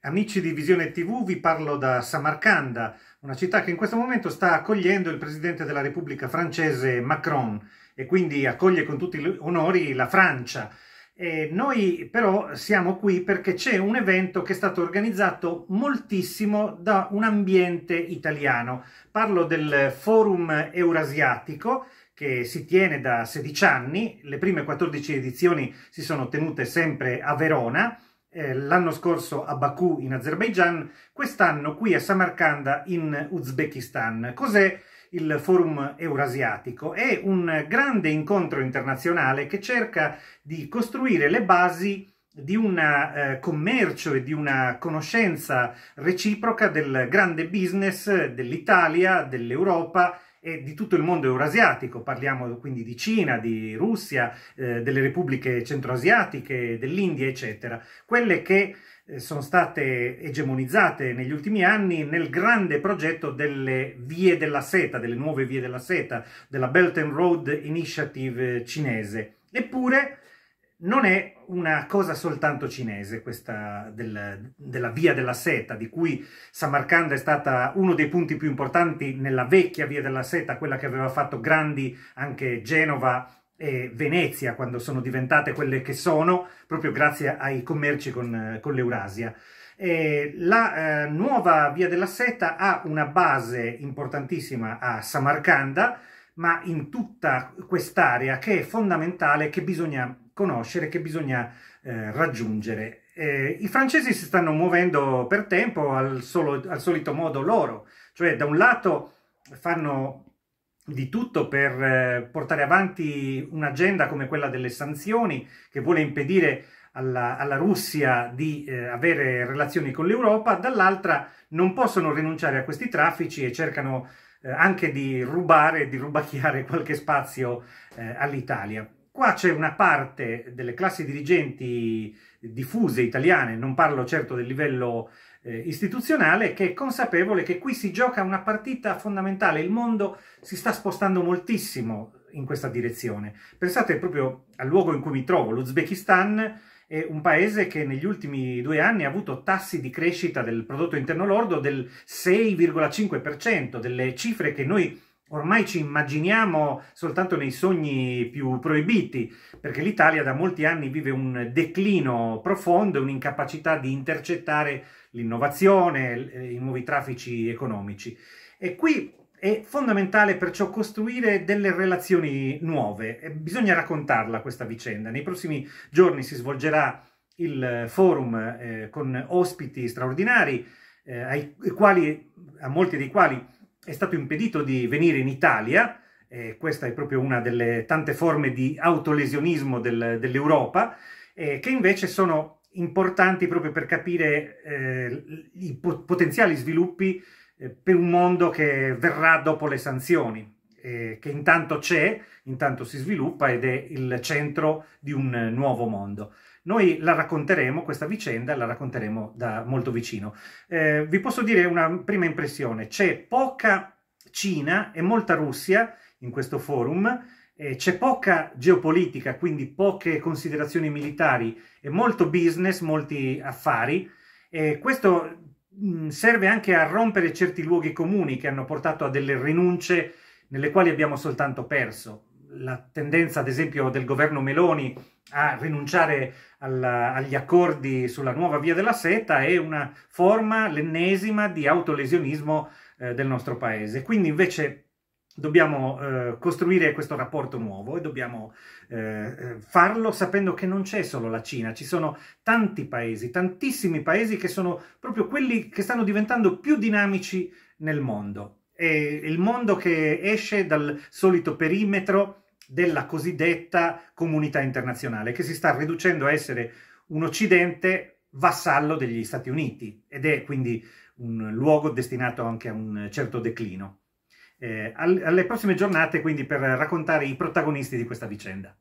Amici di Visione TV, vi parlo da Samarcanda, una città che in questo momento sta accogliendo il presidente della Repubblica francese Macron e quindi accoglie con tutti gli onori la Francia. E noi però siamo qui perché c'è un evento che è stato organizzato moltissimo da un ambiente italiano. Parlo del Forum Eurasiatico che si tiene da 16 anni, le prime 14 edizioni si sono tenute sempre a Verona eh, l'anno scorso a Baku in Azerbaijan, quest'anno qui a Samarkand in Uzbekistan. Cos'è il forum eurasiatico? È un grande incontro internazionale che cerca di costruire le basi di un eh, commercio e di una conoscenza reciproca del grande business dell'Italia, dell'Europa e di tutto il mondo eurasiatico, parliamo quindi di Cina, di Russia, eh, delle repubbliche centroasiatiche, dell'India, eccetera, quelle che eh, sono state egemonizzate negli ultimi anni nel grande progetto delle vie della seta, delle nuove vie della seta, della Belt and Road Initiative eh, cinese. Eppure non è una cosa soltanto cinese, questa del, della via della seta, di cui Samarkand è stata uno dei punti più importanti nella vecchia via della seta, quella che aveva fatto grandi anche Genova e Venezia quando sono diventate quelle che sono, proprio grazie ai commerci con, con l'Eurasia. la eh, nuova via della seta ha una base importantissima a Samarcanda, ma in tutta quest'area che è fondamentale, che bisogna conoscere, che bisogna eh, raggiungere. Eh, I francesi si stanno muovendo per tempo al, solo, al solito modo loro, cioè da un lato fanno di tutto per eh, portare avanti un'agenda come quella delle sanzioni che vuole impedire alla, alla Russia di eh, avere relazioni con l'Europa, dall'altra non possono rinunciare a questi traffici e cercano eh, anche di rubare, di rubacchiare qualche spazio eh, all'Italia. Qua c'è una parte delle classi dirigenti diffuse italiane, non parlo certo del livello eh, istituzionale, che è consapevole che qui si gioca una partita fondamentale. Il mondo si sta spostando moltissimo in questa direzione. Pensate proprio al luogo in cui mi trovo, l'Uzbekistan è un paese che negli ultimi due anni ha avuto tassi di crescita del prodotto interno lordo del 6,5%, delle cifre che noi Ormai ci immaginiamo soltanto nei sogni più proibiti, perché l'Italia da molti anni vive un declino profondo e un'incapacità di intercettare l'innovazione, eh, i nuovi traffici economici. E qui è fondamentale perciò costruire delle relazioni nuove. E bisogna raccontarla questa vicenda. Nei prossimi giorni si svolgerà il forum eh, con ospiti straordinari, eh, ai quali, a molti dei quali è stato impedito di venire in Italia, e questa è proprio una delle tante forme di autolesionismo del, dell'Europa, eh, che invece sono importanti proprio per capire eh, i po potenziali sviluppi eh, per un mondo che verrà dopo le sanzioni, che intanto c'è, intanto si sviluppa ed è il centro di un nuovo mondo. Noi la racconteremo, questa vicenda la racconteremo da molto vicino. Eh, vi posso dire una prima impressione, c'è poca Cina e molta Russia in questo forum, eh, c'è poca geopolitica, quindi poche considerazioni militari e molto business, molti affari. Eh, questo mh, mm, serve anche a rompere certi luoghi comuni che hanno portato a delle rinunce nelle quali abbiamo soltanto perso la tendenza, ad esempio, del governo Meloni a rinunciare alla, agli accordi sulla nuova via della seta è una forma, l'ennesima, di autolesionismo eh, del nostro paese. Quindi invece dobbiamo eh, costruire questo rapporto nuovo e dobbiamo eh, eh farlo sapendo che non c'è solo la Cina, ci sono tanti paesi, tantissimi paesi che sono proprio quelli che stanno diventando più dinamici nel mondo. È il mondo che esce dal solito perimetro della cosiddetta comunità internazionale, che si sta riducendo a essere un Occidente vassallo degli Stati Uniti ed è quindi un luogo destinato anche a un certo declino. Eh, alle prossime giornate, quindi, per raccontare i protagonisti di questa vicenda.